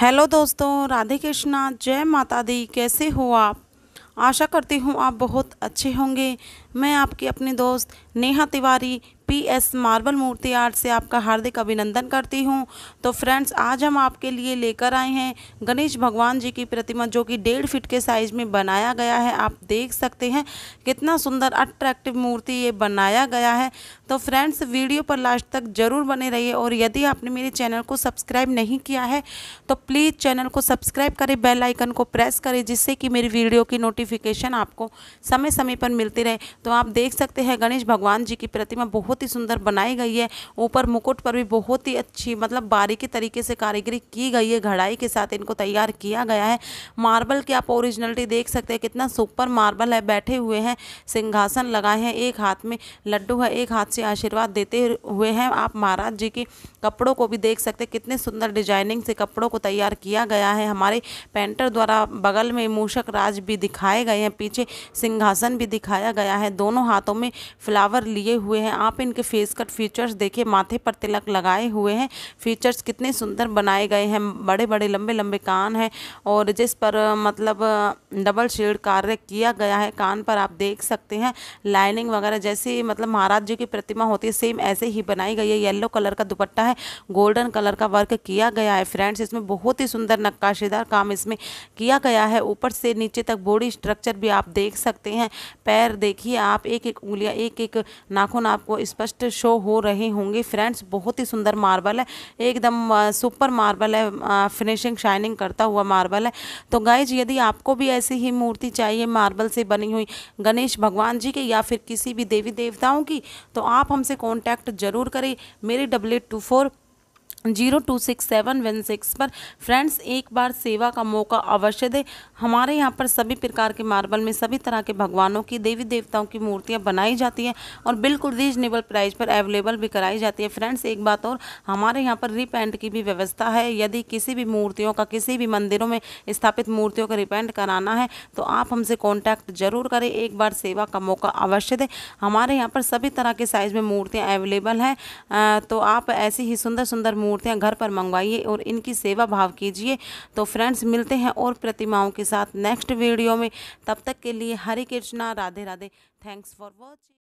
hello दोस्तों राधे कृष्णा जय माता दी कैसे हो आप आशा करती हूँ आप बहुत अच्छे होंगे मैं आपकी अपनी दोस्त Neha Tiwari P S Marble Murti Art से आपका हार्दिक अभिनंदन करती हूँ तो फ्रेंड्स आज हम आपके लिए लेकर आए हैं गणेश भगवान जी की प्रतिमा जो कि डेढ़ फीट के साइज़ में बनाया गया है आप देख सकते हैं कितना सुंदर अट्रैक्टिव मूर्ति ये बनाया गया है तो फ्रेंड्स वीडियो पर लास्ट तक ज़रूर बने रहिए और यदि आपने मेरे चैनल को सब्सक्राइब नहीं किया है तो प्लीज़ चैनल को सब्सक्राइब करें बेलाइकन को प्रेस करें जिससे कि मेरी वीडियो की नोटिफिकेशन आपको समय समय पर मिलती रहे तो तो आप देख सकते हैं गणेश भगवान जी की प्रतिमा बहुत ही सुंदर बनाई गई है ऊपर मुकुट पर भी बहुत ही अच्छी मतलब बारीकी तरीके से कारीगरी की गई है घड़ाई के साथ इनको तैयार किया गया है मार्बल की आप ओरिजिनलिटी देख सकते हैं कितना सुपर मार्बल है बैठे हुए हैं सिंहासन लगाए हैं एक हाथ में लड्डू है एक हाथ से आशीर्वाद देते हुए हैं आप महाराज जी की कपड़ों को भी देख सकते हैं कितने सुंदर डिजाइनिंग से कपड़ों को तैयार किया गया है हमारे पेंटर द्वारा बगल में मूषक राज भी दिखाए गए हैं पीछे सिंहासन भी दिखाया गया है है दोनों हाथों में फ्लावर लिए हुए हैं आप इनके फेस कट फीचर्स देखिए माथे पर तिलक लगाए हुए हैं फीचर्स कितने सुंदर बनाए गए हैं बड़े बड़े लंबे लंबे कान हैं और जिस पर मतलब डबल शेड कार्य किया गया है कान पर आप देख सकते हैं लाइनिंग वगैरह जैसे मतलब महाराज जी की प्रतिमा होती है सेम ऐसे ही बनाई गई है येल्लो कलर का दुपट्टा है गोल्डन कलर का वर्क किया गया है फ्रेंड्स इसमें बहुत ही सुंदर नक्काशीदार काम इसमें किया गया है ऊपर से नीचे तक बॉडी स्ट्रक्चर भी आप देख सकते हैं पैर देखिए आप एक एक उंगलियाँ एक एक नाखून आपको स्पष्ट शो हो रहे होंगे फ्रेंड्स बहुत ही सुंदर मार्बल है एकदम सुपर मार्बल है फिनिशिंग शाइनिंग करता हुआ मार्बल है तो गाइज यदि आपको भी ऐसी ही मूर्ति चाहिए मार्बल से बनी हुई गणेश भगवान जी की या फिर किसी भी देवी देवताओं की तो आप हमसे कॉन्टैक्ट ज़रूर करें मेरे W two four zero two six seven one six पर फ्रेंड्स एक बार सेवा का मौका अवश्य दें हमारे यहाँ पर सभी प्रकार के मार्बल में सभी तरह के भगवानों की देवी देवताओं की मूर्तियाँ बनाई जाती हैं और बिल्कुल रीजनेबल प्राइस पर अवेलेबल भी कराई जाती है फ्रेंड्स एक बात और हमारे यहाँ पर रिपेंट की भी व्यवस्था है यदि किसी भी मूर्तियों का किसी भी मंदिरों में स्थापित मूर्तियों का रिपेंट कराना है तो आप हमसे कॉन्टैक्ट जरूर करें एक बार सेवा का मौका अवश्य दें हमारे यहाँ पर सभी तरह के साइज़ में मूर्तियाँ अवेलेबल हैं तो आप ऐसी ही सुंदर सुंदर मूर्तियाँ घर पर मंगवाइए और इनकी सेवा भाव कीजिए तो फ्रेंड्स मिलते हैं और प्रतिमाओं के साथ नेक्स्ट वीडियो में तब तक के लिए Hare Krishna Radhe Radhe thanks for watching